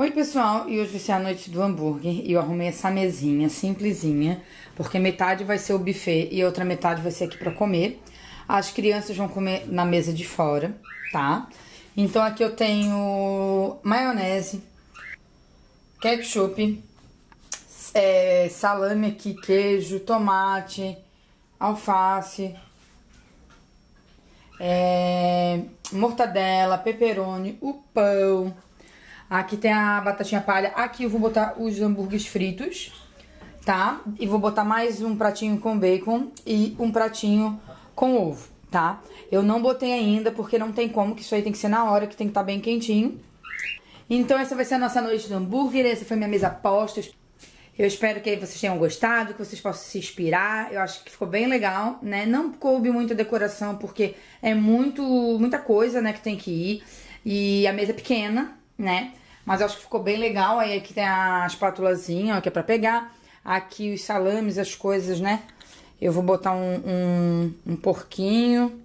Oi pessoal, e hoje vai ser a noite do hambúrguer e eu arrumei essa mesinha simplesinha, porque metade vai ser o buffet e outra metade vai ser aqui para comer. As crianças vão comer na mesa de fora, tá? Então aqui eu tenho maionese, ketchup, é, salame aqui, queijo, tomate, alface, é, mortadela, peperoni, o pão Aqui tem a batatinha palha. Aqui eu vou botar os hambúrgueres fritos, tá? E vou botar mais um pratinho com bacon e um pratinho com ovo, tá? Eu não botei ainda porque não tem como, que isso aí tem que ser na hora, que tem que estar tá bem quentinho. Então essa vai ser a nossa noite do hambúrguer, essa foi minha mesa postas. Eu espero que vocês tenham gostado, que vocês possam se inspirar. Eu acho que ficou bem legal, né? Não coube muita decoração porque é muito muita coisa, né, que tem que ir. E a mesa é pequena, né? Mas acho que ficou bem legal. Aí aqui tem a espátulazinha, ó, que é pra pegar. Aqui os salames, as coisas, né? Eu vou botar um, um, um porquinho,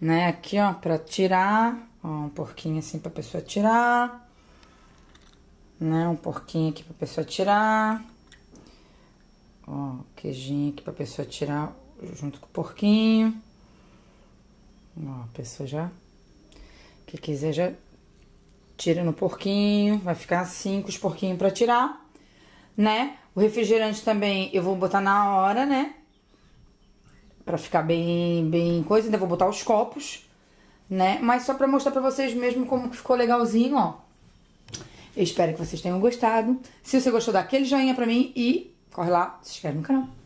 né? Aqui, ó, pra tirar. Ó, um porquinho assim pra pessoa tirar. Né? Um porquinho aqui pra pessoa tirar. Ó, queijinho aqui pra pessoa tirar junto com o porquinho. Ó, a pessoa já... Que quiser já Tira no porquinho, vai ficar assim com os porquinhos pra tirar, né? O refrigerante também eu vou botar na hora, né? Pra ficar bem, bem coisa, ainda vou botar os copos, né? Mas só pra mostrar pra vocês mesmo como que ficou legalzinho, ó. Eu espero que vocês tenham gostado. Se você gostou, dá aquele joinha pra mim e corre lá, se inscreve no canal.